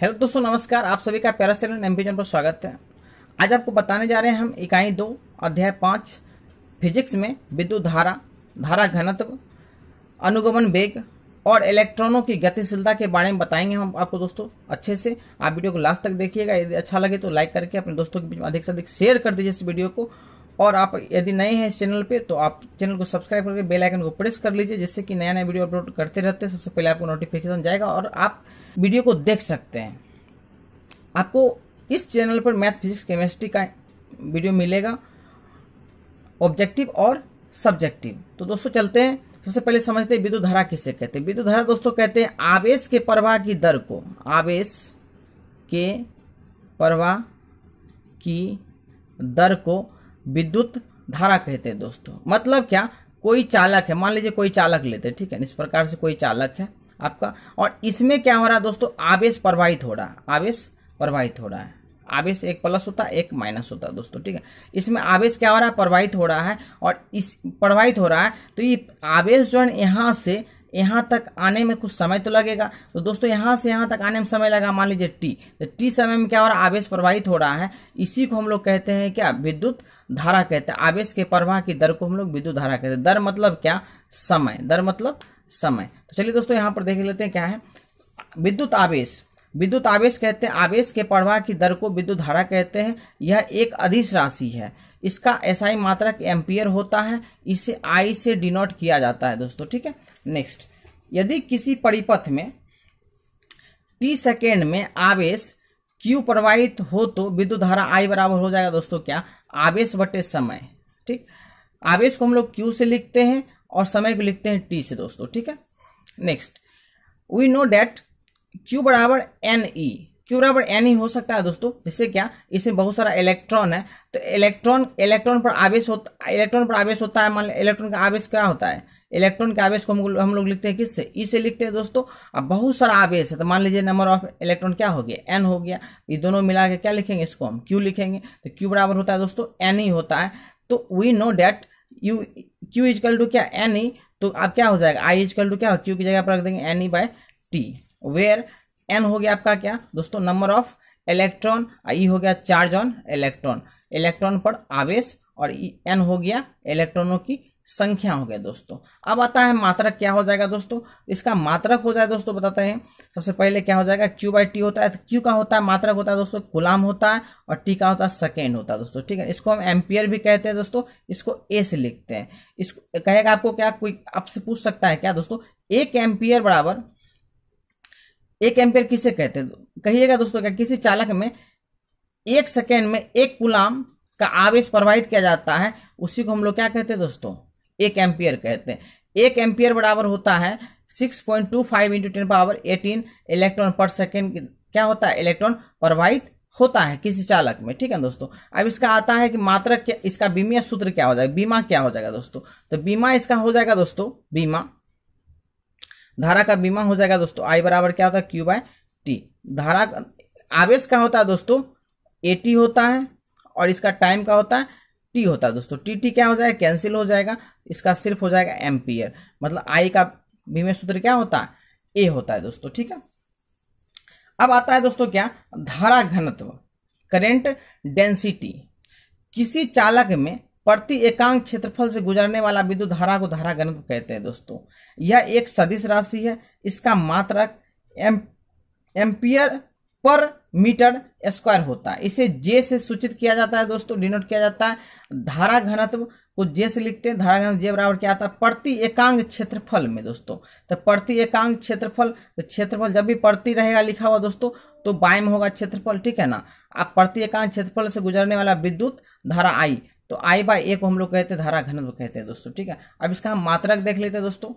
hello दोस्तों नमस्कार आप सभी का पैरासेलन एम्पिजन पर स्वागत है आज आपको बताने जा रहे हैं हम इकाई दो अध्याय पाँच फिजिक्स में विद्युत धारा धारा घनत्व अनुगमन वेग और इलेक्ट्रॉनों की गतिशीलता के बारे में बताएंगे हम आपको दोस्तों अच्छे से आप वीडियो को लास्ट तक देखिएगा यदि अच्छा लगे तो लाइक करके अपने दोस्तों के बीच में अधिक से अधिक शेयर कर दीजिए इस वीडियो को और आप यदि नए हैं इस चैनल पे तो आप चैनल को सब्सक्राइब करके बेल आइकन को प्रेस कर लीजिए जिससे कि नया नया वीडियो अपलोड करते रहते हैं सबसे पहले आपको नोटिफिकेशन जाएगा और आप वीडियो को देख सकते हैं आपको इस चैनल पर मैथ फिजिक्स केमिस्ट्री का वीडियो मिलेगा ऑब्जेक्टिव और सब्जेक्टिव तो दोस्तों चलते हैं सबसे पहले समझते हैं विद्युत धारा किसे कहते हैं विद्युत धारा दोस्तों कहते हैं आवेश के प्रवाह की दर को आवेश के प्रवाह की दर को विद्युत धारा कहते हैं दोस्तों मतलब क्या कोई चालक है मान लीजिए कोई चालक लेते हैं ठीक है इस प्रकार से कोई चालक है आपका और इसमें क्या हो रहा है दोस्तों आवेश प्रवाहित हो रहा है आवेश प्रवाहित हो रहा है आवेश एक प्लस होता है एक माइनस होता है दोस्तों ठीक है इसमें आवेश क्या हो रहा है प्रवाहित हो रहा है और इस प्रवाहित हो रहा है तो ये आवेश जो है यहाँ से यहाँ तक आने में कुछ समय तो लगेगा तो दोस्तों यहाँ से यहाँ तक आने में समय लगा मान लीजिए टी तो टी समय में क्या हो रहा आवेश प्रवाहित हो रहा है इसी को हम लोग कहते हैं क्या विद्युत धारा कहते हैं आवेश के प्रवाह की दर को हम लोग विद्युत धारा कहते हैं दर मतलब क्या समय दर मतलब समय तो चलिए दोस्तों यहाँ पर देख लेते हैं क्या है विद्युत आवेश विद्युत आवेश कहते हैं आवेश के प्रवाह की दर को विद्युत धारा कहते हैं यह एक अधिस राशि है इसका एसआई मात्रक एम्पियर होता है इसे आई से डिनोट किया जाता है दोस्तों ठीक है नेक्स्ट यदि किसी परिपथ में टी सेकेंड में आवेश क्यू प्रवाहित हो तो विद्युत धारा आई बराबर हो जाएगा दोस्तों क्या आवेश बटे समय ठीक आवेश को हम लोग क्यू से लिखते हैं और समय को लिखते हैं टी से दोस्तों ठीक है next we know that Q बराबर एन ई क्यू बराबर एन ई हो सकता है दोस्तों जैसे क्या इसमें बहुत सारा इलेक्ट्रॉन है तो इलेक्ट्रॉन इलेक्ट्रॉन पर आवेश होता इलेक्ट्रॉन पर आवेश होता है मान लो इलेक्ट्रॉन का आवेश क्या होता है इलेक्ट्रॉन के आवेश को हम हम लोग लिखते हैं किससे ई से लिखते हैं दोस्तों अब बहुत सारा आवेश है तो मान लीजिए नंबर ऑफ इलेक्ट्रॉन क्या हो गया एन हो गया ये दोनों मिला के क्या लिखेंगे इसको हम क्यू लिखेंगे तो क्यू बराबर होता है दोस्तों एन ही होता है तो we know that you Q is equal to क्या एन ई तो अब क्या हो जाएगा आई इजकल टू क्या क्यू की जगह पर रख देंगे N E by T where N हो गया आपका क्या दोस्तों नंबर ऑफ इलेक्ट्रॉन ई हो गया चार्ज ऑन इलेक्ट्रॉन इलेक्ट्रॉन पर आवेश और एन e, हो गया इलेक्ट्रॉनों की संख्या हो गया दोस्तों अब आता है मात्रक क्या हो जाएगा दोस्तों इसका मात्रक हो जाए दोस्तों बताते हैं सबसे पहले क्या हो जाएगा क्यू बाई टी होता है तो क्यू का होता है मात्रक होता है दोस्तों गुलाम होता है और टी का होता है सेकेंड होता है दोस्तों ठीक है इसको हम एम्पियर भी कहते हैं दोस्तों इसको ए से लिखते हैं इसको कहेगा आपको क्या कोई आपसे पूछ सकता है क्या दोस्तों एक एम्पियर बराबर एक एम्पियर किसे कहते हैं कहिएगा दोस्तों क्या किसी चालक में एक सेकेंड में एक गुलाम का आवेश प्रवाहित किया जाता है उसी को हम लोग क्या कहते हैं दोस्तों एक एम्पियर कहते हैं एक एम्पियर बराबर होता है six point two five into ten power eighteen electron per second क्या होता है इलेक्ट्रॉन प्रवाहित होता है किसी चालक में ठीक है दोस्तों अब इसका आता है कि मात्रा क्या इसका बीमिया सूत्र क्या हो जाएगा बीमा क्या हो जाएगा दोस्तों तो बीमा इसका हो जाएगा दोस्तों बीमा धारा का बीमा हो जाएगा दोस्तों आई बराबर क्या होता है क्यू बाय टी धारा आवेश का होता है दोस्तों ए टी होता है और इसका टाइम का होता है टी होता है दोस्तों टी टी क्या हो जाएगा कैंसिल हो जाएगा इसका सिर्फ हो जाएगा एम्पियर मतलब आई का भीमे सूत्र क्या होता है ए होता है दोस्तों ठीक है अब आता है दोस्तों क्या धारा घनत्व करेंट डेंसिटी किसी चालक में प्रति एकांक क्षेत्रफल से गुजरने वाला विद्युत धारा को धारा घनत्व कहते हैं दोस्तों यह एक सदिश राशि है इसका मात्रक M ampere per metre square होता है इसे जे से सूचित किया जाता है दोस्तों डिनोट किया जाता है धारा घनत्व को जे से लिखते हैं धारा घनत्व जे बराबर क्या आता है प्रति एकांग क्षेत्रफल में दोस्तों तो प्रति एकांग क्षेत्रफल तो क्षेत्रफल जब भी प्रति रहेगा लिखा हुआ दोस्तों तो बाय में होगा क्षेत्रफल ठीक है ना अब प्रति एकांग क्षेत्रफल से गुजरने वाला विद्युत धारा आई तो आई बाय ए को हम लोग कहते हैं धारा घनत्व कहते हैं दोस्तों ठीक है अब इसका हम मात्रक देख लेते हैं दोस्तों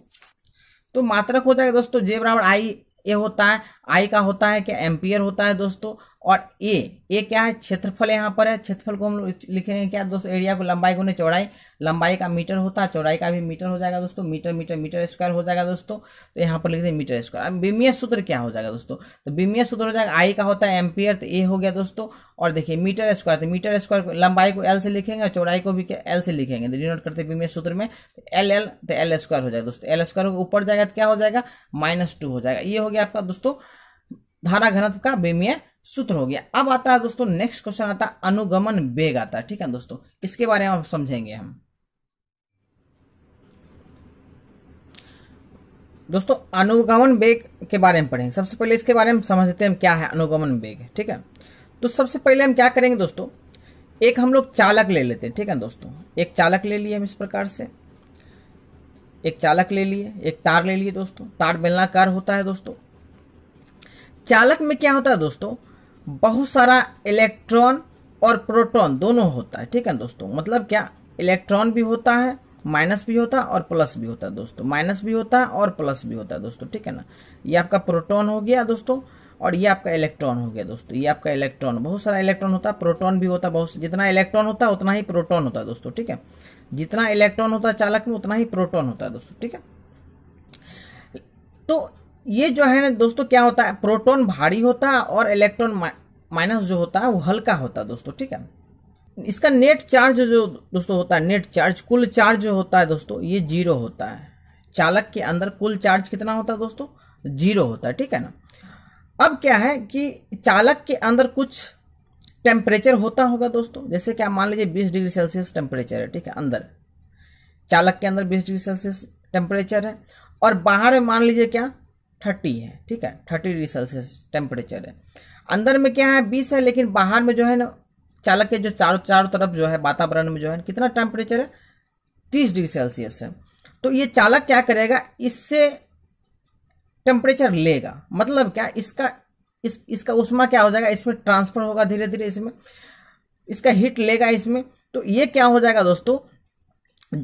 तो मात्रक हो जाएगा दोस्तों जे बराबर आई ये होता है आई का होता है क्या एम्पियर होता है दोस्तों और ए ए क्या है क्षेत्रफल यहाँ पर है क्षेत्रफल को हम लोग लिखेंगे क्या दोस्तों एरिया को लंबाई गुने चौड़ाई लंबाई का मीटर होता है चौड़ाई का भी मीटर हो जाएगा दोस्तों मीटर मीटर मीटर स्क्वायर हो जाएगा दोस्तों तो यहाँ पर लिख दें मीटर स्क्वायर अब बीमीय सूत्र क्या हो जाएगा दोस्तों तो बीमीय सूत्र हो जाएगा आई का होता है एम्पियर तो ए हो गया दोस्तों और देखिए मीटर स्क्वायर तो मीटर स्क्वायर लंबाई को एल से लिखेंगे और चौड़ाई को भी एल से लिखेंगे तो डिनोट करते बीमीय सूत्र में एल एल तो एल स्क्वायर तो हो जाएगा दोस्तों एल स्क्वायर ऊपर जाएगा तो क्या हो जाएगा माइनस टू हो जाएगा ये हो गया आपका दोस्तों धारा घनत्व का बीमीय सूत्र हो गया अब आता है दोस्तों नेक्स्ट क्वेश्चन आता है अनुगमन वेग आता है ठीक है दोस्तों इसके बारे में समझेंगे हम दोस्तों अनुगमन वेग के बारे में पढ़ेंगे सबसे पहले इसके बारे में समझ लेते हैं क्या है अनुगमन वेग ठीक है तो सबसे पहले हम क्या करेंगे दोस्तों एक हम लोग चालक ले लेते हैं ठीक है दोस्तों एक चालक ले लिए हम इस प्रकार से एक चालक ले लिए एक तार ले लिए दोस्तों तार बेलनाकार होता है दोस्तों चालक में क्या होता है दोस्तों बहुत सारा इलेक्ट्रॉन और प्रोटॉन दोनों होता है ठीक है दोस्तों मतलब क्या इलेक्ट्रॉन भी होता है माइनस भी होता है और प्लस भी होता है दोस्तों माइनस भी होता है और प्लस भी होता है दोस्तों ठीक है ना ये आपका प्रोटॉन हो गया दोस्तों और ये आपका इलेक्ट्रॉन हो गया दोस्तों ये आपका इलेक्ट्रॉन बहुत सारा इलेक्ट्रॉन होता है प्रोटोन भी होता है बहुत जितना इलेक्ट्रॉन होता है उतना ही प्रोटोन होता है दोस्तों ठीक है जितना इलेक्ट्रॉन होता है चालक में उतना ही प्रोटोन होता है दोस्तों ठीक है तो ये जो है ना दोस्तों क्या होता है प्रोटॉन भारी होता है और इलेक्ट्रॉन माइनस जो होता है वो हल्का होता है दोस्तों ठीक है इसका नेट चार्ज जो दोस्तों होता है नेट चार्ज कुल चार्ज जो होता है दोस्तों ये जीरो होता है चालक के अंदर कुल चार्ज कितना होता है दोस्तों जीरो होता है ठीक है ना अब क्या है कि चालक के अंदर कुछ टेम्परेचर होता होगा दोस्तों जैसे क्या मान लीजिए बीस डिग्री सेल्सियस टेम्परेचर है ठीक है अंदर चालक के अंदर बीस डिग्री सेल्सियस टेम्परेचर है और बाहर मान लीजिए क्या थर्टी है ठीक है थर्टी डिग्री सेल्सियस टेम्परेचर है अंदर में क्या है बीस है लेकिन बाहर में जो है ना चालक के जो चारों चारों तरफ जो है वातावरण में जो है कितना टेम्परेचर है तीस डिग्री सेल्सियस है तो ये चालक क्या करेगा इससे टेम्परेचर लेगा मतलब क्या इसका इस इसका उष्मा क्या हो जाएगा इसमें ट्रांसफर होगा धीरे धीरे इसमें इसका हीट लेगा इसमें तो ये क्या हो जाएगा दोस्तों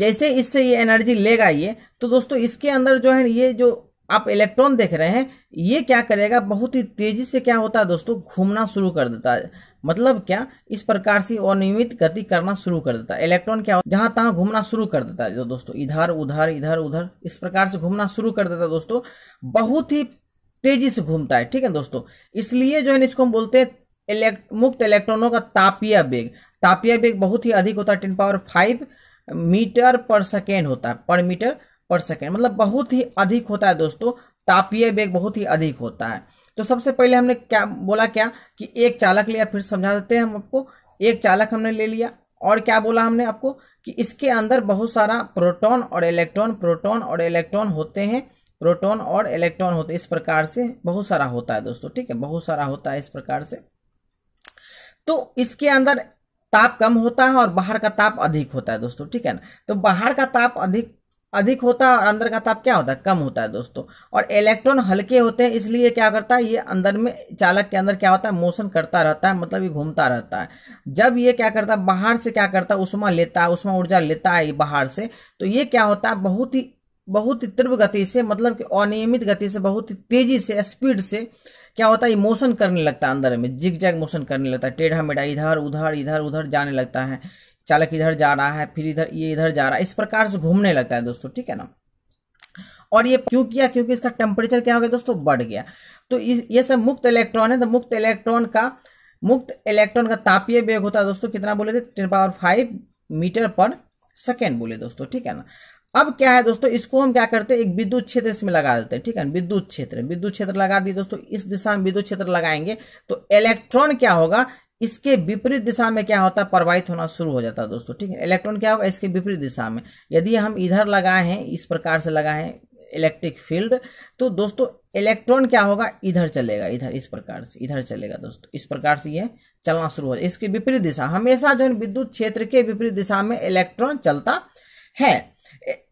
जैसे इससे ये एनर्जी लेगा ये तो दोस्तों इसके अंदर जो है ये जो आप इलेक्ट्रॉन देख रहे हैं ये क्या करेगा बहुत ही तेजी से क्या होता है दोस्तों घूमना शुरू कर देता है मतलब क्या इस प्रकार से अनियमित गति करना शुरू कर देता है इलेक्ट्रॉन क्या जहां तहां घूमना शुरू कर देता है दोस्तों इधर उधर इधर उधर इस प्रकार से घूमना शुरू कर देता है दोस्तों बहुत ही तेजी से घूमता है ठीक है दोस्तों इसलिए जो है इसको हम बोलते हैं इलेक्ट मुक्त इलेक्ट्रॉनों का तापीय वेग तापीय वेग बहुत ही अधिक होता है ten power five metre per second होता है पर मीटर पर सेकेंड मतलब बहुत ही अधिक होता है दोस्तों तापीय वेग बहुत ही अधिक होता है तो सबसे पहले हमने क्या बोला क्या कि एक चालक लिया फिर समझा देते हैं हम आपको एक चालक हमने ले लिया और क्या बोला हमने आपको कि इसके अंदर बहुत सारा प्रोटॉन और इलेक्ट्रॉन प्रोटॉन और इलेक्ट्रॉन होते हैं प्रोटॉन और इलेक्ट्रॉन होते हैं इस प्रकार से बहुत सारा होता है दोस्तों ठीक है बहुत सारा होता है इस प्रकार से तो इसके अंदर ताप कम होता है और बाहर का ताप अधिक होता है दोस्तों ठीक है ना तो बाहर का ताप अधिक अधिक होता है और अंदर का ताप क्या होता है कम होता है दोस्तों और इलेक्ट्रॉन हल्के होते हैं इसलिए क्या करता है ये अंदर में चालक के अंदर क्या होता है मोशन करता रहता है मतलब ये घूमता रहता है जब ये क्या करता है बाहर से क्या करता है उष्मा लेता है उष्मा ऊर्जा लेता है बाहर से तो ये क्या होता है बहुत ही बहुत ही तीव्र गति से मतलब कि अनियमित गति से बहुत ही तेजी से स्पीड से क्या होता है मोशन करने लगता है अंदर में जिग जैग मोशन करने लगता है टेढ़ा मेढ़ा इधर उधर इधर उधर जाने लगता है चालक इधर जा रहा है फिर इधर ये इधर जा रहा है इस प्रकार से घूमने लगता है दोस्तों ठीक है ना और ये क्यों किया क्योंकि इसका टेम्परेचर क्या हो गया दोस्तों बढ़ गया तो ये सब मुक्त इलेक्ट्रॉन है तो मुक्त इलेक्ट्रॉन का मुक्त इलेक्ट्रॉन का तापीय वेग होता है दोस्तों कितना बोले थे ten power five metre per second बोले दोस्तों ठीक है ना अब क्या है दोस्तों इसको हम क्या करते हैं एक विद्युत क्षेत्र इसमें लगा देते हैं ठीक है विद्युत क्षेत्र विद्युत क्षेत्र लगा दिए दोस्तों इस दिशा में विद्युत क्षेत्र लगाएंगे तो इलेक्ट्रॉन क्या होगा इसके विपरीत दिशा में क्या होता है प्रवाहित होना शुरू हो जाता है दोस्तों ठीक है इलेक्ट्रॉन क्या होगा इसके विपरीत दिशा में यदि हम इधर लगाए हैं इस प्रकार से लगाए हैं इलेक्ट्रिक फील्ड तो दोस्तों इलेक्ट्रॉन क्या होगा इधर चलेगा इधर इस प्रकार से इधर चलेगा दोस्तों इस प्रकार से ये चलना शुरू हो जाए इसकी विपरीत दिशा हमेशा जो विद्युत क्षेत्र के विपरीत दिशा में इलेक्ट्रॉन चलता है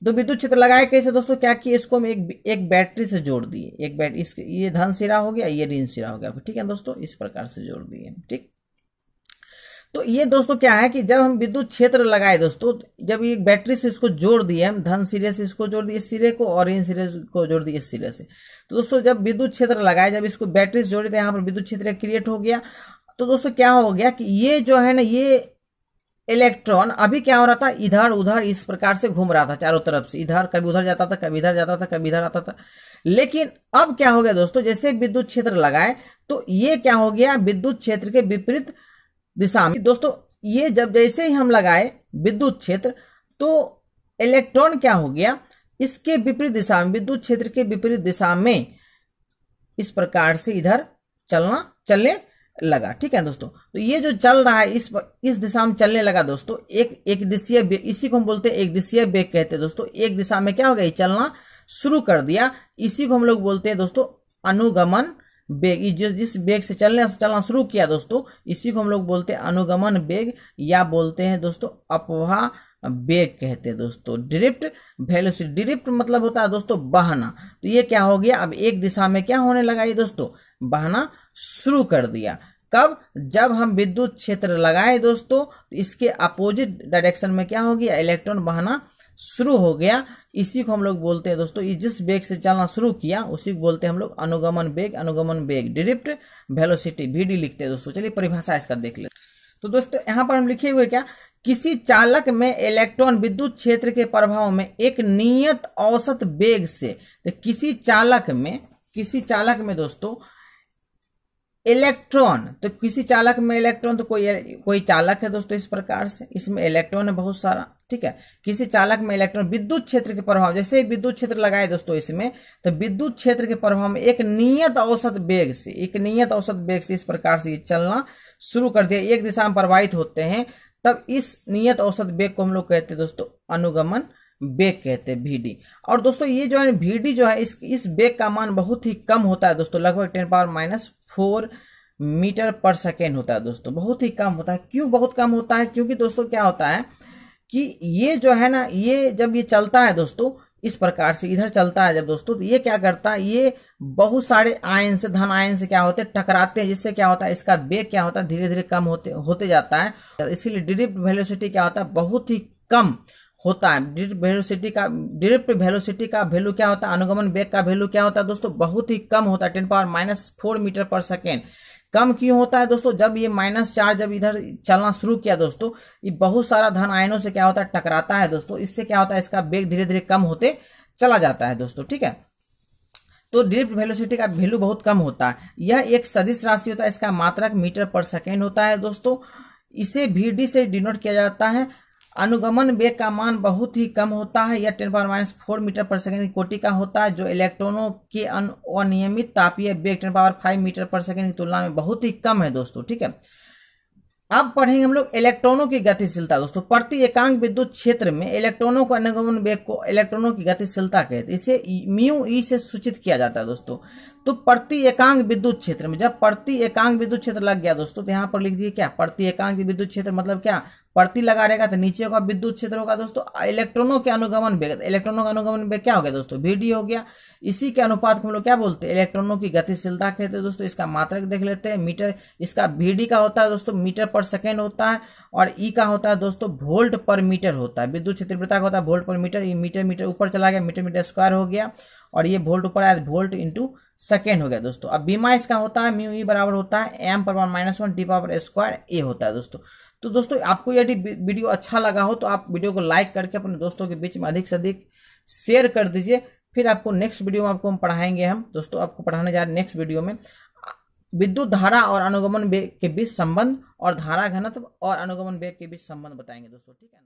तो विद्युत क्षेत्र लगाए कैसे दोस्तों क्या कि इसको हम एक एक बैटरी से जोड़ दिए एक बैटरी ये धन सिरा हो गया ये ऋण सिरा हो गया ठीक है दोस्तों इस प्रकार से जोड़ दिए ठीक तो ये दोस्तों क्या है कि जब हम विद्युत क्षेत्र लगाए दोस्तों जब ये बैटरी से इसको जोड़ दिए हम धन सिरे से इसको जोड़ दिए सिरे को और इन सिरे को जोड़ दिए सिरे से तो दोस्तों जब विद्युत क्षेत्र लगाए जब इसको बैटरी से जोड़े तो यहाँ पर विद्युत क्षेत्र क्रिएट हो गया तो दोस्तों क्या हो गया कि ये जो है ना ये इलेक्ट्रॉन अभी क्या हो रहा था इधर उधर इस प्रकार से घूम रहा था चारों तरफ से इधर कभी उधर जाता था कभी इधर जाता था कभी इधर आता था लेकिन अब क्या हो गया दोस्तों जैसे विद्युत क्षेत्र लगाए तो ये क्या हो गया विद्युत क्षेत्र के विपरीत दिशा में दोस्तों ये जब जैसे ही हम लगाए विद्युत क्षेत्र तो इलेक्ट्रॉन क्या हो गया इसके विपरीत दिशा में विद्युत क्षेत्र के विपरीत दिशा में इस प्रकार से इधर चलना चलने लगा ठीक है दोस्तों तो ये जो चल रहा है इस इस दिशा में चलने लगा दोस्तों एक एक दिशीय इसी को हम बोलते हैं एक दिशीय बेग कहते हैं दोस्तों एक दिशा में क्या हो गया चलना शुरू कर दिया इसी को हम लोग बोलते हैं दोस्तों अनुगमन बेग जो जिस बेग से चलने चलना शुरू किया दोस्तों इसी को हम लोग बोलते हैं अनुगमन बेग या बोलते हैं दोस्तों अपवाह बेग कहते हैं दोस्तों ड्रिप्ट वेलोसिटी ड्रिप्ट मतलब होता है दोस्तों बहना तो ये क्या हो गया अब एक दिशा में क्या होने लगा ये दोस्तों बहना शुरू कर दिया कब जब हम विद्युत क्षेत्र लगाए दोस्तों तो इसके अपोजिट डायरेक्शन में क्या हो गया इलेक्ट्रॉन बहना शुरू हो गया इसी को हम लोग बोलते हैं दोस्तों जिस बेग से चलना शुरू किया उसी को बोलते हैं हम लोग अनुगमन बेग अनुगमन बेग डिरिप्ट वेलोसिटी वीडी लिखते हैं दोस्तों चलिए परिभाषा इसका देख ले तो दोस्तों यहाँ पर हम लिखे हुए क्या किसी चालक में इलेक्ट्रॉन विद्युत क्षेत्र के प्रभाव में एक नियत औसत वेग से तो किसी चालक में किसी चालक में दोस्तों इलेक्ट्रॉन तो किसी चालक में इलेक्ट्रॉन तो कोई कोई चालक है दोस्तों इस प्रकार से इसमें इलेक्ट्रॉन है बहुत सारा ठीक है किसी चालक में इलेक्ट्रॉन विद्युत क्षेत्र के प्रभाव जैसे विद्युत क्षेत्र लगाए दोस्तों इसमें तो विद्युत क्षेत्र के प्रभाव में एक नियत औसत वेग से एक नियत औसत वेग से इस प्रकार से ये चलना शुरू कर दिया एक दिशा में प्रवाहित होते हैं तब इस नियत औसत वेग को हम लोग कहते हैं दोस्तों अनुगमन बेग कहते हैं भीडी और दोस्तों ये जो है भीडी जो है इस इस बेग का मान बहुत ही कम होता है दोस्तों लगभग ten power minus four metre per second होता है दोस्तों बहुत ही कम होता है क्यों बहुत कम होता है क्योंकि दोस्तों क्या होता है कि ये जो है ना ये जब ये चलता है दोस्तों इस प्रकार से इधर चलता है जब दोस्तों तो ये क्या करता है ये बहुत सारे आयन से धन आयन से क्या होते हैं टकराते हैं जिससे क्या होता है इसका बेग क्या होता है धीरे धीरे कम होते होते जाता है इसीलिए डिरिप्ट वेलोसिटी क्या होता है बहुत ही कम होता है डिरिप्ट वेलोसिटी का डिरिप्ट वेलोसिटी का वैल्यू क्या होता है अनुगमन बेग का वैल्यू क्या होता है दोस्तों बहुत ही कम होता है ten power minus four metre per second कम क्यों होता है दोस्तों जब ये माइनस चार जब इधर चलना शुरू किया दोस्तों ये बहुत सारा धन आयनों से क्या होता है टकराता है दोस्तों इससे क्या होता है इसका बेग धीरे धीरे कम होते चला जाता है दोस्तों ठीक है तो ड्रिफ्ट वेलोसिटी का वैल्यू बहुत कम होता है यह एक सदिश राशि होता है इसका मात्रक मीटर पर सेकेंड होता है दोस्तों इसे भी से डिनोट किया जाता है अनुगमन वेग का मान बहुत ही कम होता है यह ten power minus four metre per second कोटि का होता है जो इलेक्ट्रॉनों के अनियमित तापीय वेग ten power five metre per second की तुलना में बहुत ही कम है दोस्तों ठीक है अब पढ़ेंगे हम लोग इलेक्ट्रॉनों की गतिशीलता दोस्तों प्रति एकांक विद्युत क्षेत्र में इलेक्ट्रॉनों का अनुगमन वेग को इलेक्ट्रॉनों की गतिशीलता कहते हैं इसे म्यू ई से सूचित किया जाता है दोस्तों तो प्रति एकांक विद्युत क्षेत्र में जब प्रति एकांक विद्युत क्षेत्र लग गया दोस्तों तो यहाँ पर लिख दिए क्या प्रति एकांक विद्युत क्षेत्र मतलब क्या प्रति लगा रहेगा तो नीचे होगा विद्युत क्षेत्र होगा दोस्तों इलेक्ट्रॉनों के अनुगमन वेग इलेक्ट्रॉनों का अनुगमन वेग क्या हो गया दोस्तों वीडी हो गया इसी के अनुपात को हम लोग क्या बोलते हैं इलेक्ट्रॉनों की गतिशीलता कहते हैं दोस्तों इसका मात्रक देख लेते हैं मीटर इसका वीडी का होता है दोस्तों मीटर पर सेकेंड होता है और ई e का होता है दोस्तों वोल्ट पर मीटर होता है विद्युत क्षेत्रता का होता है वोल्ट पर मीटर ये मीटर मीटर ऊपर चला गया मीटर मीटर स्क्वायर हो गया और ये वोल्ट ऊपर आया वोल्ट इंटू सेकेंड हो गया दोस्तों अब बीमा इसका होता है म्यू ई e बराबर होता है M per minus one D power square A होता है दोस्तों तो दोस्तों आपको यदि वीडियो अच्छा लगा हो तो आप वीडियो को लाइक करके अपने दोस्तों के बीच में अधिक से अधिक शेयर कर दीजिए फिर आपको नेक्स्ट वीडियो में आपको हम पढ़ाएंगे हम दोस्तों आपको पढ़ाने जा रहे हैं नेक्स्ट वीडियो में विद्युत धारा और अनुगमन वेग के बीच संबंध और धारा घनत्व और अनुगमन वेग के बीच संबंध बताएंगे दोस्तों ठीक है